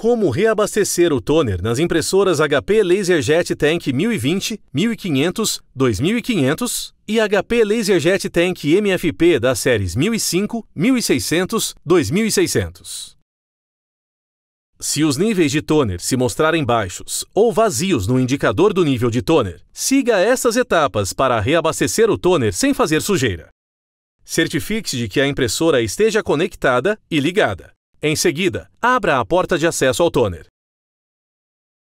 Como reabastecer o toner nas impressoras HP LaserJet Tank 1020, 1500, 2500 e HP LaserJet Tank MFP das séries 1005, 1600, 2600. Se os níveis de toner se mostrarem baixos ou vazios no indicador do nível de toner, siga essas etapas para reabastecer o toner sem fazer sujeira. Certifique-se de que a impressora esteja conectada e ligada. Em seguida, abra a porta de acesso ao toner.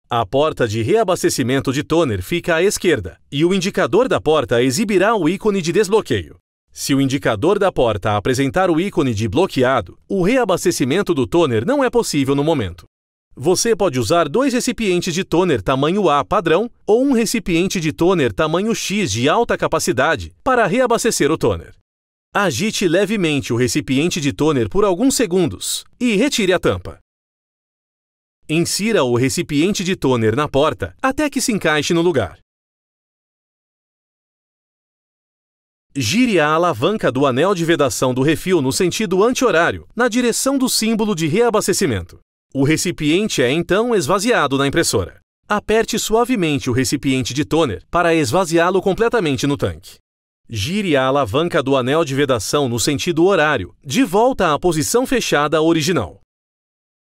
A porta de reabastecimento de toner fica à esquerda e o indicador da porta exibirá o ícone de desbloqueio. Se o indicador da porta apresentar o ícone de bloqueado, o reabastecimento do toner não é possível no momento. Você pode usar dois recipientes de toner tamanho A padrão ou um recipiente de toner tamanho X de alta capacidade para reabastecer o toner. Agite levemente o recipiente de toner por alguns segundos e retire a tampa. Insira o recipiente de toner na porta até que se encaixe no lugar. Gire a alavanca do anel de vedação do refil no sentido anti-horário, na direção do símbolo de reabastecimento. O recipiente é então esvaziado na impressora. Aperte suavemente o recipiente de toner para esvaziá-lo completamente no tanque. Gire a alavanca do anel de vedação no sentido horário, de volta à posição fechada original.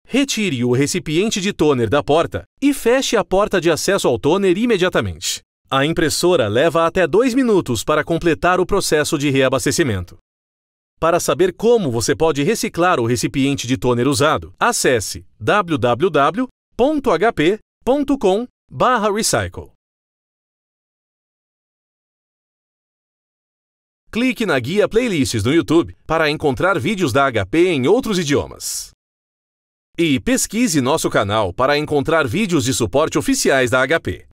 Retire o recipiente de toner da porta e feche a porta de acesso ao toner imediatamente. A impressora leva até 2 minutos para completar o processo de reabastecimento. Para saber como você pode reciclar o recipiente de toner usado, acesse www.hp.com/recycle. Clique na guia Playlists no YouTube para encontrar vídeos da HP em outros idiomas. E pesquise nosso canal para encontrar vídeos de suporte oficiais da HP.